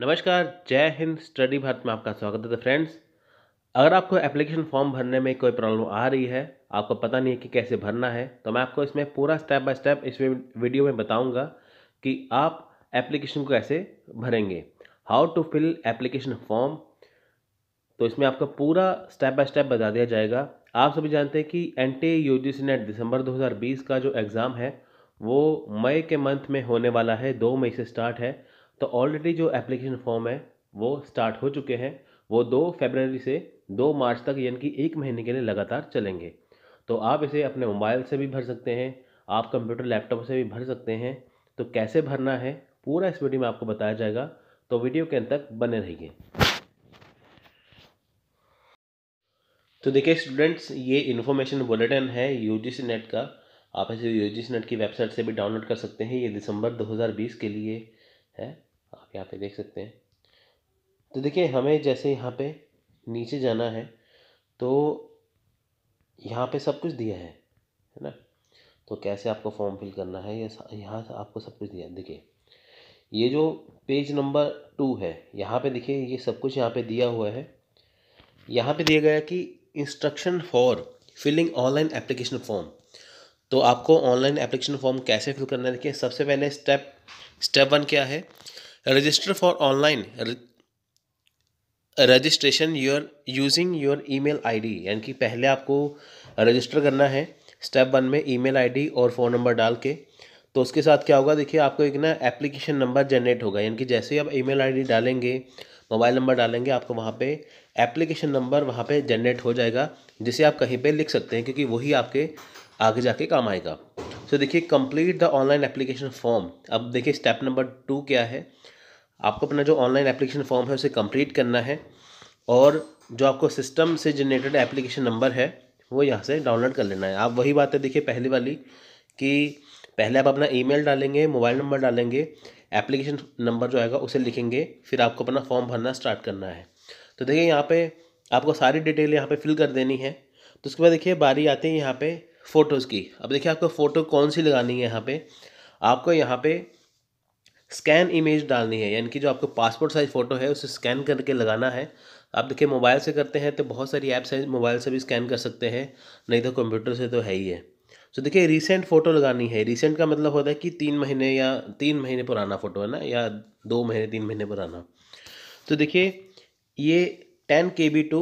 नमस्कार जय हिंद स्टडी भारत में आपका स्वागत है फ्रेंड्स तो अगर आपको एप्लीकेशन फॉर्म भरने में कोई प्रॉब्लम आ रही है आपको पता नहीं है कि कैसे भरना है तो मैं आपको इसमें पूरा स्टेप बाय स्टेप इस वीडियो में बताऊंगा कि आप एप्लीकेशन को कैसे भरेंगे how to fill application form तो इसमें आपको पूरा स्टेप बाय स्टेप बता दिया जाएगा आप सभी जानते हैं कि N T U G C NET दिसंबर बीस का जो एग्ज़ाम है वो मई के मंथ में होने वाला है दो मई से स्टार्ट है तो ऑलरेडी जो एप्लीकेशन फॉर्म है वो स्टार्ट हो चुके हैं वो दो फेबररी से दो मार्च तक यानी कि एक महीने के लिए लगातार चलेंगे तो आप इसे अपने मोबाइल से भी भर सकते हैं आप कंप्यूटर लैपटॉप से भी भर सकते हैं तो कैसे भरना है पूरा इस वीडियो में आपको बताया जाएगा तो वीडियो के अंत तक बने रहिए तो देखिए स्टूडेंट्स ये इन्फॉर्मेशन बुलेटिन है यूजीसी नेट का आप इसे यूजीसी नेट की वेबसाइट से भी डाउनलोड कर सकते हैं ये दिसंबर 2020 के लिए है आप यहाँ पे देख सकते हैं तो देखिए हमें जैसे यहाँ पे नीचे जाना है तो यहाँ पे सब कुछ दिया है है ना तो कैसे आपको फॉर्म फिल करना है ये यहाँ से आपको सब कुछ दिया है देखिए ये जो पेज नंबर टू है यहाँ पे देखिए ये सब कुछ यहाँ पे दिया हुआ है यहाँ पे दिया गया कि instruction for filling online application form तो आपको ऑनलाइन एप्लीकेशन फॉर्म कैसे फिल करना है देखिए सबसे पहले स्टेप स्टेप वन क्या है register for online registration your using your I D यानी कि पहले आपको रजिस्टर करना है स्टेप वन में ई मेल आई डी और फ़ोन नंबर डाल के तो उसके साथ क्या होगा देखिए आपको एक ना एप्लीकेशन नंबर जनरेट होगा यानी कि जैसे ही आप ई मेल आई डी डालेंगे मोबाइल नंबर डालेंगे आपको वहाँ पे एप्लीकेशन नंबर वहाँ पे जनरेट हो जाएगा जिसे आप कहीं पे लिख सकते हैं क्योंकि वही आपके आगे जाके काम आएगा सो so, देखिए complete the online application form अब देखिए स्टेप नंबर टू क्या है आपको अपना जो ऑनलाइन एप्लीकेशन फॉर्म है उसे कंप्लीट करना है और जो आपको सिस्टम से जनरेटेड एप्लीकेशन नंबर है वो यहाँ से डाउनलोड कर लेना है आप वही बात है देखिए पहली वाली कि पहले आप अपना ईमेल डालेंगे मोबाइल नंबर डालेंगे एप्लीकेशन नंबर जो आएगा उसे लिखेंगे फिर आपको अपना फॉर्म भरना स्टार्ट करना है तो देखिए यहाँ पे आपको सारी डिटेल यहाँ पे फिल कर देनी है तो उसके बाद देखिए बारी आती है यहाँ पे फ़ोटोज़ की अब देखिए आपको फ़ोटो कौन सी लगानी है यहाँ पे आपको यहाँ पे स्कैन इमेज डालनी है यानी कि जो आपको पासपोर्ट साइज़ फ़ोटो है उसे स्कैन करके लगाना है आप देखिए मोबाइल से करते हैं तो बहुत सारी ऐप्स हैं मोबाइल से भी स्कैन कर सकते हैं नहीं तो कंप्यूटर से तो है ही है तो देखिए रिसेंट फ़ोटो लगानी है रिसेंट का मतलब होता है कि तीन महीने या तीन महीने पुराना फ़ोटो है ना या दो महीने तीन महीने पुराना तो देखिए ये टेन के बी टू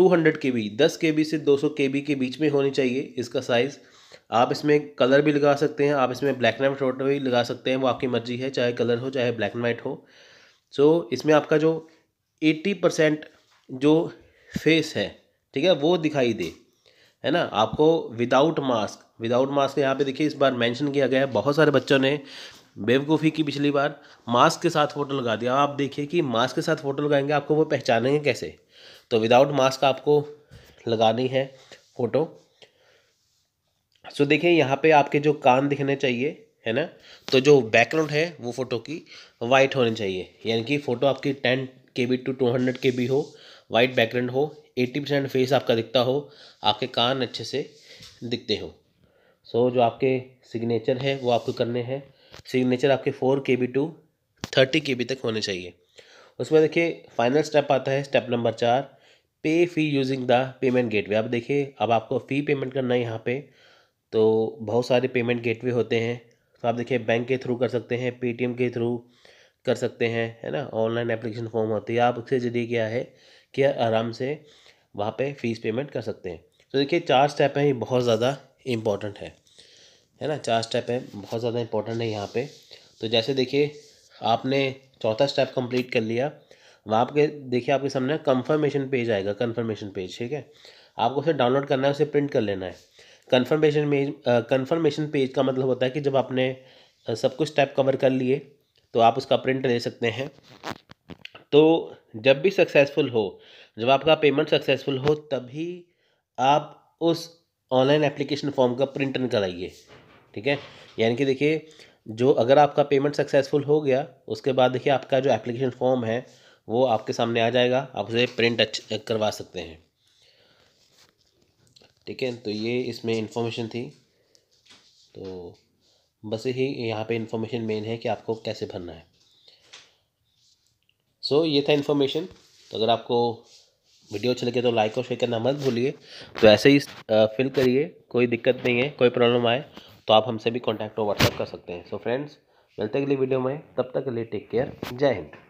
200 के बी दस के बी से 200 के बी के बीच में होनी चाहिए इसका साइज़ आप इसमें कलर भी लगा सकते हैं आप इसमें ब्लैक एंड वाइट फोटो भी लगा सकते हैं वो आपकी मर्ज़ी है चाहे कलर हो चाहे ब्लैक एंड वाइट हो सो so, इसमें आपका जो एट्टी परसेंट जो फेस है ठीक है वो दिखाई दे है ना आपको विदाउट मास्क विदाउट मास्क यहाँ पे देखिए इस बार मेंशन किया गया है बहुत सारे बच्चों ने बेवकूफ़ी की पिछली बार मास्क के साथ फ़ोटो लगा दिया आप देखिए कि मास्क के साथ फ़ोटो लगाएंगे आपको वो पहचानेंगे कैसे तो विदाउट मास्क आपको लगानी है फ़ोटो सो देखिए यहाँ पे आपके जो कान दिखने चाहिए है ना तो जो बैकग्राउंड है वो फ़ोटो की वाइट होनी चाहिए यानी कि फ़ोटो आपकी ten K B to two hundred K B हो वाइट बैकग्राउंड हो एट्टी परसेंट फेस आपका दिखता हो आपके कान अच्छे से दिखते हो सो so, जो आपके सिग्नेचर है वो आपको करने हैं सिग्नेचर आपके four K B to thirty K B तक होने चाहिए उसमें देखिए फाइनल स्टेप आता है स्टेप नंबर चार pay fee using the payment gateway अब देखिए अब आपको फ़ी पेमेंट करना है यहाँ पे तो बहुत सारे पेमेंट गेटवे होते हैं तो आप देखिए बैंक के थ्रू कर सकते हैं पेटीएम के थ्रू कर सकते हैं है ना ऑनलाइन एप्लीकेशन फॉर्म होती है आप उसके जरिए क्या है कि आराम से वहाँ पे फ़ीस पेमेंट कर सकते हैं तो देखिए चार स्टेप हैं ये बहुत ज़्यादा इम्पॉर्टेंट है है ना चार स्टेप हैं बहुत ज़्यादा इम्पोर्टेंट है यहाँ पे तो जैसे देखिए आपने चौथा स्टेप कंप्लीट कर लिया अब आपके देखिए आपके सामने कंफर्मेशन पेज आएगा कंफर्मेशन पेज ठीक है आपको उसे डाउनलोड करना है उसे प्रिंट कर लेना है कंफर्मेशन पेज कंफर्मेशन पेज का मतलब होता है कि जब आपने सब कुछ स्टेप कवर कर लिए तो आप उसका प्रिंट ले सकते हैं तो जब भी सक्सेसफुल हो जब आपका पेमेंट सक्सेसफुल हो तभी आप उस ऑनलाइन एप्लीकेशन फॉर्म का प्रिंट कराइए ठीक है यानी कि देखिए जो अगर आपका पेमेंट सक्सेसफुल हो गया उसके बाद देखिए आपका जो एप्लीकेशन फॉर्म है वो आपके सामने आ जाएगा आप उसे प्रिंट करवा सकते हैं ठीक है तो ये इसमें इन्फॉर्मेशन थी तो बस यही यहाँ पे इन्फॉर्मेशन मेन है कि आपको कैसे भरना है सो so, ये था इन्फॉर्मेशन तो अगर आपको वीडियो अच्छा लगे तो लाइक और शेयर करना मत भूलिए तो ऐसे ही फिल करिए कोई दिक्कत नहीं है कोई प्रॉब्लम आए तो आप हमसे भी कॉन्टैक्ट और व्हाट्सअप कर सकते हैं सो so, फ्रेंड्स मिलते अगले वीडियो में तब तक के लिए टेक केयर जय हिंद